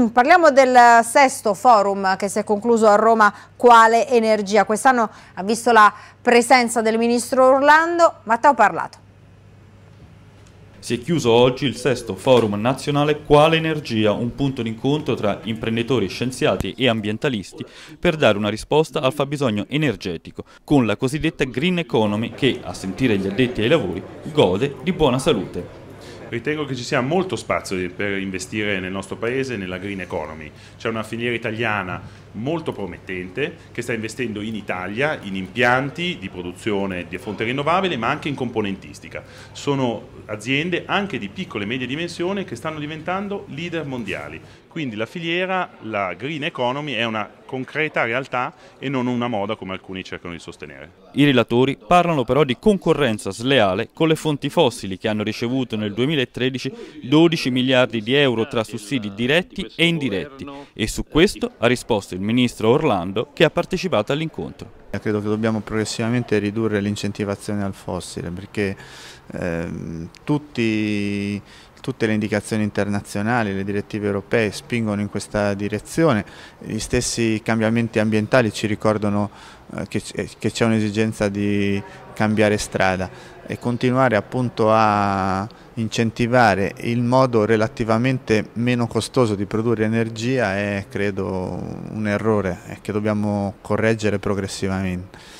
Mm, parliamo del sesto forum che si è concluso a Roma Quale Energia. Quest'anno ha visto la presenza del ministro Orlando, ma te ho Parlato. Si è chiuso oggi il sesto forum nazionale Quale Energia, un punto d'incontro tra imprenditori, scienziati e ambientalisti per dare una risposta al fabbisogno energetico con la cosiddetta green economy che, a sentire gli addetti ai lavori, gode di buona salute ritengo che ci sia molto spazio per investire nel nostro paese nella green economy. C'è una filiera italiana molto promettente che sta investendo in Italia in impianti di produzione di fonte rinnovabile ma anche in componentistica. Sono aziende anche di piccole e medie dimensioni che stanno diventando leader mondiali. Quindi la filiera, la green economy è una concreta realtà e non una moda come alcuni cercano di sostenere. I relatori parlano però di concorrenza sleale con le fonti fossili che hanno ricevuto nel 2013 12 miliardi di euro tra sussidi diretti e indiretti e su questo ha risposto il ministro Orlando che ha partecipato all'incontro. Credo che dobbiamo progressivamente ridurre l'incentivazione al fossile perché eh, tutti, tutte le indicazioni internazionali, le direttive europee spingono in questa direzione, gli stessi cambiamenti ambientali ci ricordano eh, che, eh, c'è un'esigenza di cambiare strada e continuare appunto a incentivare il modo relativamente meno costoso di produrre energia è credo un errore che dobbiamo correggere progressivamente.